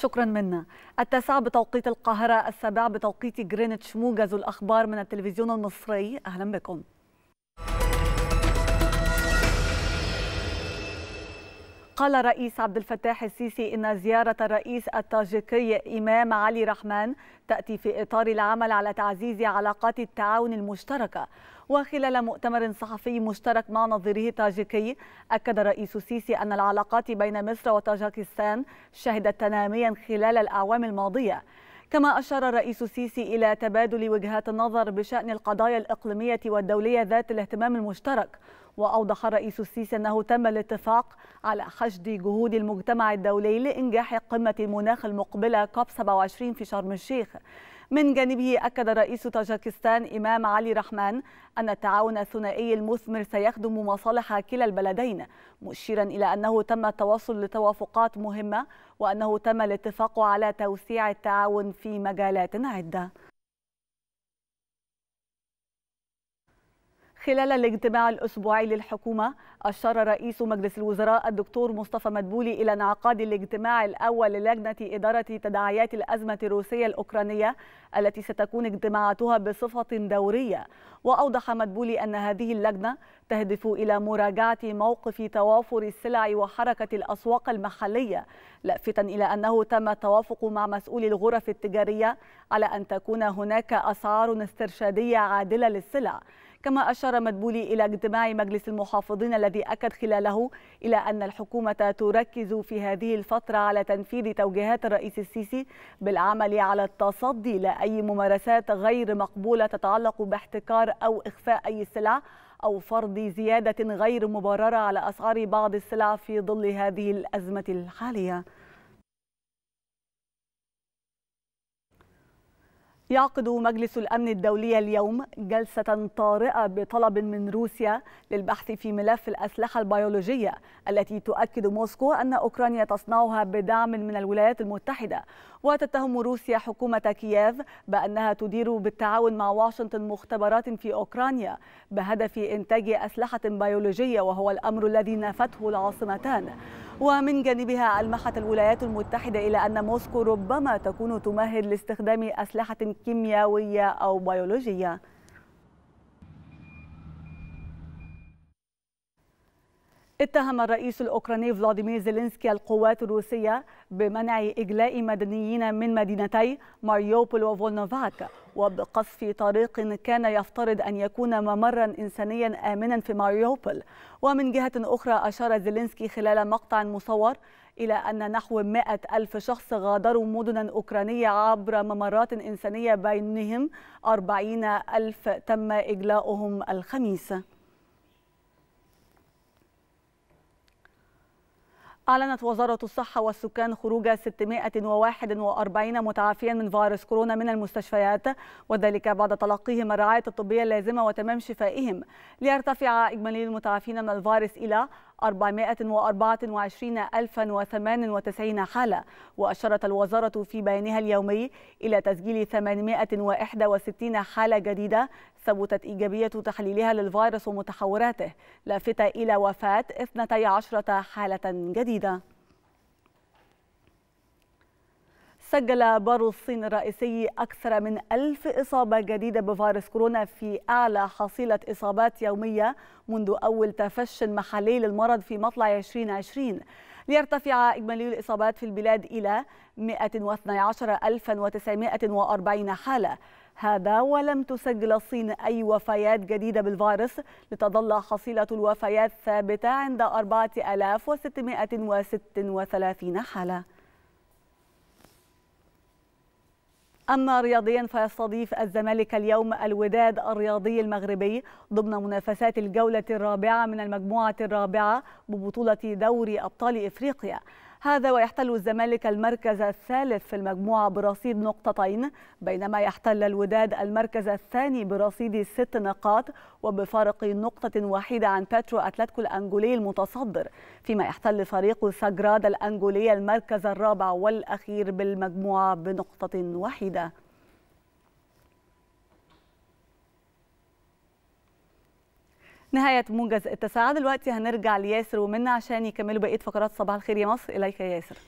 شكرا منا التاسعة بتوقيت القاهرة السابعة بتوقيت جرينتش موجز الأخبار من التلفزيون المصري أهلا بكم قال الرئيس عبد الفتاح السيسي إن زيارة الرئيس التاجيكي إمام علي رحمن تأتي في إطار العمل على تعزيز علاقات التعاون المشتركة وخلال مؤتمر صحفي مشترك مع نظيره التاجيكي أكد الرئيس السيسي أن العلاقات بين مصر وطاجكستان شهدت تناميا خلال الأعوام الماضية كما أشار الرئيس السيسي إلى تبادل وجهات النظر بشأن القضايا الإقليمية والدولية ذات الاهتمام المشترك وأوضح الرئيس السيسي أنه تم الاتفاق على حشد جهود المجتمع الدولي لإنجاح قمة المناخ المقبلة كوب 27 في شرم الشيخ من جانبه أكد رئيس طاجكستان إمام علي رحمن أن التعاون الثنائي المثمر سيخدم مصالح كلا البلدين مشيرا إلى أنه تم التوصل لتوافقات مهمة وأنه تم الاتفاق على توسيع التعاون في مجالات عدة خلال الاجتماع الأسبوعي للحكومة أشار رئيس مجلس الوزراء الدكتور مصطفى مدبولي إلى انعقاد الاجتماع الأول للجنة إدارة تداعيات الأزمة الروسية الأوكرانية التي ستكون اجتماعاتها بصفة دورية وأوضح مدبولي أن هذه اللجنة تهدف إلى مراجعة موقف توافر السلع وحركة الأسواق المحلية لافتا إلى أنه تم التوافق مع مسؤولي الغرف التجارية على أن تكون هناك أسعار استرشادية عادلة للسلع كما أشار مدبولي إلى اجتماع مجلس المحافظين الذي أكد خلاله إلى أن الحكومة تركز في هذه الفترة على تنفيذ توجيهات الرئيس السيسي بالعمل على التصدي لأي ممارسات غير مقبولة تتعلق باحتكار أو إخفاء أي سلع أو فرض زيادة غير مبررة على أسعار بعض السلع في ظل هذه الأزمة الحالية يعقد مجلس الأمن الدولي اليوم جلسة طارئة بطلب من روسيا للبحث في ملف الأسلحة البيولوجية التي تؤكد موسكو أن أوكرانيا تصنعها بدعم من الولايات المتحدة وتتهم روسيا حكومة كييف بأنها تدير بالتعاون مع واشنطن مختبرات في أوكرانيا بهدف إنتاج أسلحة بيولوجية وهو الأمر الذي نافته العاصمتان ومن جانبها ألمحت الولايات المتحدة إلى أن موسكو ربما تكون تمهد لاستخدام أسلحة كيميائية أو بيولوجية اتهم الرئيس الأوكراني فلاديمير زيلينسكي القوات الروسية بمنع إجلاء مدنيين من مدينتي ماريوبول وفولنوفاك وبقصف طريق كان يفترض أن يكون ممرا إنسانيا آمنا في ماريوبول ومن جهة أخرى أشار زيلينسكي خلال مقطع مصور إلى أن نحو 100 ألف شخص غادروا مدنا أوكرانية عبر ممرات إنسانية بينهم 40 ألف تم إجلاؤهم الخميس أعلنت وزارة الصحة والسكان خروج 641 متعافيا من فيروس كورونا من المستشفيات وذلك بعد تلقيهم الرعاية الطبية اللازمة وتمام شفائهم ليرتفع إجمالي المتعافين من الفيروس إلى 424098 حالة وأشارت الوزارة في بيانها اليومي إلى تسجيل 861 حالة جديدة ثبتت إيجابية تحليلها للفيروس ومتحوراته لافتة إلى وفاة 12 حالة جديدة سجل بارو الصين الرئيسي أكثر من ألف إصابة جديدة بفيروس كورونا في أعلى حصيلة إصابات يومية منذ أول تفشي محلي للمرض في مطلع 2020 ليرتفع إجمالي الإصابات في البلاد إلى 112940 حالة هذا ولم تسجل الصين أي وفيات جديدة بالفيروس لتظل حصيلة الوفيات ثابتة عند 4636 حالة أما رياضيا فيستضيف الزمالك اليوم الوداد الرياضي المغربي ضمن منافسات الجولة الرابعة من المجموعة الرابعة ببطولة دوري أبطال إفريقيا هذا ويحتل الزمالك المركز الثالث في المجموعة برصيد نقطتين بينما يحتل الوداد المركز الثاني برصيد ست نقاط وبفارق نقطة واحدة عن باترو أتلتيكو الأنجولي المتصدر فيما يحتل فريق ساجراد الأنجولي المركز الرابع والأخير بالمجموعة بنقطة واحدة نهايه موجز التسعه دلوقتي هنرجع لياسر ومنا عشان يكملوا بقيه فقرات صباح الخير يا مصر اليك يا ياسر